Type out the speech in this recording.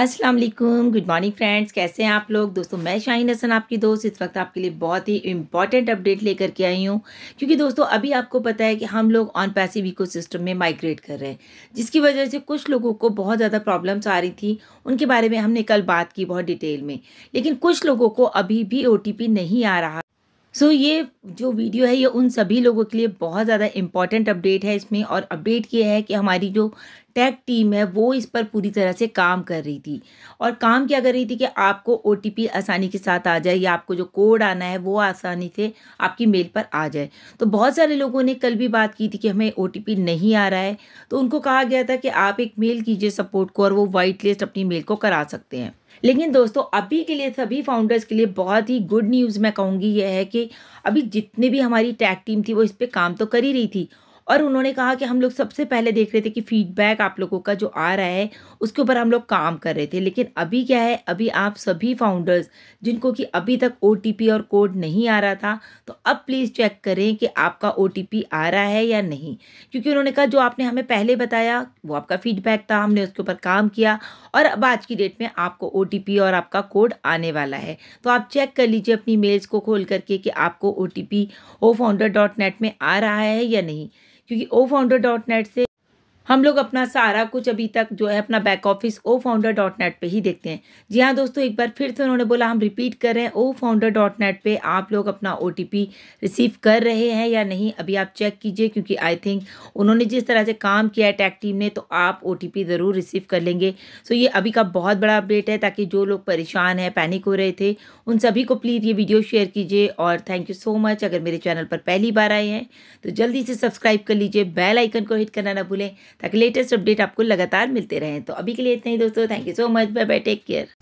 अस्सलाम वालेकुम good morning friends कैसे हैं आप लोग दोस्तों मैं शाहीन हसन आपकी दोस्त इस वक्त आपके लिए बहुत ही इंपॉर्टेंट अपडेट लेकर के आई हूँ क्योंकि दोस्तों अभी आपको पता है कि हम लोग ऑन पैसिव इको सिस्टम में माइग्रेट कर रहे हैं जिसकी वजह से कुछ लोगों को बहुत ज़्यादा प्रॉब्लम्स आ रही थी उनके बारे में हमने कल बात की बहुत डिटेल में लेकिन कुछ लोगों को अभी भी ओ नहीं आ रहा सो so, ये जो वीडियो है ये उन सभी लोगों के लिए बहुत ज़्यादा इंपॉर्टेंट अपडेट है इसमें और अपडेट ये है कि हमारी जो टैग टीम है वो इस पर पूरी तरह से काम कर रही थी और काम क्या कर रही थी कि आपको ओ आसानी के साथ आ जाए या आपको जो कोड आना है वो आसानी से आपकी मेल पर आ जाए तो बहुत सारे लोगों ने कल भी बात की थी कि हमें ओ नहीं आ रहा है तो उनको कहा गया था कि आप एक मेल कीजिए सपोर्ट को और वो वाइट लिस्ट अपनी मेल को करा सकते हैं लेकिन दोस्तों अभी के लिए सभी फाउंडर्स के लिए बहुत ही गुड न्यूज़ मैं कहूँगी यह है कि अभी जितने भी हमारी टैग टीम थी वो इस पर काम तो कर ही रही थी और उन्होंने कहा कि हम लोग सबसे पहले देख रहे थे कि फीडबैक आप लोगों का जो आ रहा है उसके ऊपर हम लोग काम कर रहे थे लेकिन अभी क्या है अभी आप सभी फाउंडर्स जिनको कि अभी तक ओ और कोड नहीं आ रहा था तो अब प्लीज़ चेक करें कि आपका ओ आ रहा है या नहीं क्योंकि उन्होंने कहा जो आपने हमें पहले बताया वो आपका फीडबैक था हमने उसके ऊपर काम किया और अब आज की डेट में आपको ओ और आपका कोड आने वाला है तो आप चेक कर लीजिए अपनी मेल्स को खोल करके कि आपको O T P O founder dot net में आ रहा है या नहीं क्योंकि ओ फाउंडर डॉट नेट से हम लोग अपना सारा कुछ अभी तक जो है अपना back office O founder dot net पर ही देखते हैं जी हाँ दोस्तों एक बार फिर से उन्होंने बोला हम रिपीट कर रहे हैं ओ फाउंडर डॉट नेट पर आप लोग अपना ओ टी पी रिसीव कर रहे हैं या नहीं अभी आप चेक कीजिए क्योंकि आई थिंक उन्होंने जिस तरह से काम किया है टैक टीम ने तो आप ओ टी पी ज़रूर रिसीव कर लेंगे सो ये अभी का बहुत बड़ा अपडेट है ताकि जो लोग परेशान हैं पैनिक हो रहे थे उन सभी को प्लीज़ ये वीडियो शेयर कीजिए और थैंक यू सो मच अगर मेरे चैनल पर पहली बार आए हैं तो जल्दी से सब्सक्राइब कर लीजिए बेल आइकन को हिट करना ना भूलें ताकि लेटेस्ट अपडेट आपको लगातार मिलते रहें तो अभी के लिए इतना ही दोस्तों thank you so much bye bye take care